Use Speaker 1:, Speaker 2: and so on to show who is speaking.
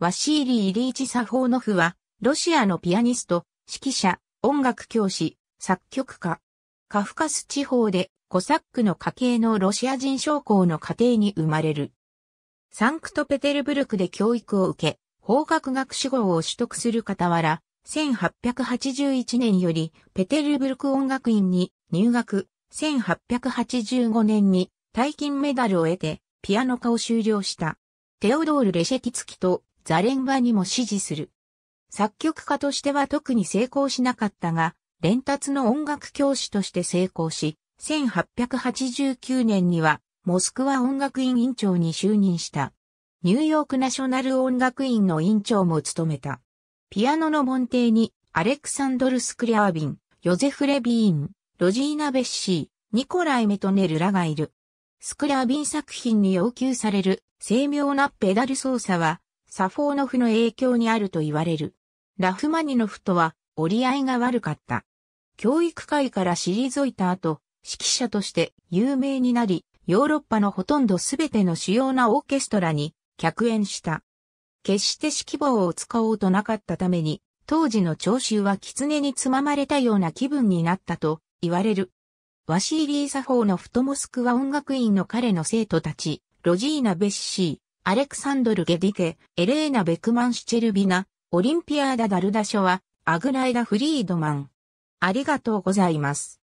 Speaker 1: ワシーリー・イリーチ・サホーノフは、ロシアのピアニスト、指揮者、音楽教師、作曲家。カフカス地方で、コサックの家系のロシア人将校の家庭に生まれる。サンクトペテルブルクで教育を受け、法学学士号を取得する傍ら、1881年よりペテルブルク音楽院に入学、1885年に大金メダルを得て、ピアノ科を修了した。テオドール・レシェティツキとザレンバにも支持する。作曲家としては特に成功しなかったが、伝達の音楽教師として成功し、1889年にはモスクワ音楽院院長に就任した。ニューヨークナショナル音楽院の院長も務めた。ピアノの門弟にアレクサンドル・スクリャービン、ヨゼフ・レビーン、ロジーナ・ベッシー、ニコライ・メトネルらがいる。スクリャービン作品に要求される精妙なペダル操作はサフォーノフの影響にあると言われる。ラフマニノフとは折り合いが悪かった。教育界から退いた後、指揮者として有名になり、ヨーロッパのほとんどすべての主要なオーケストラに客演した。決して指揮棒を使おうとなかったために、当時の聴衆は狐につままれたような気分になったと言われる。ワシーリー・サフォーのフトモスクワ音楽院の彼の生徒たち、ロジーナ・ベッシー、アレクサンドル・ゲディケ、エレーナ・ベクマン・シチェルビナ、オリンピアーダ・ダルダショワ、アグライダ・フリードマン。ありがとうございます。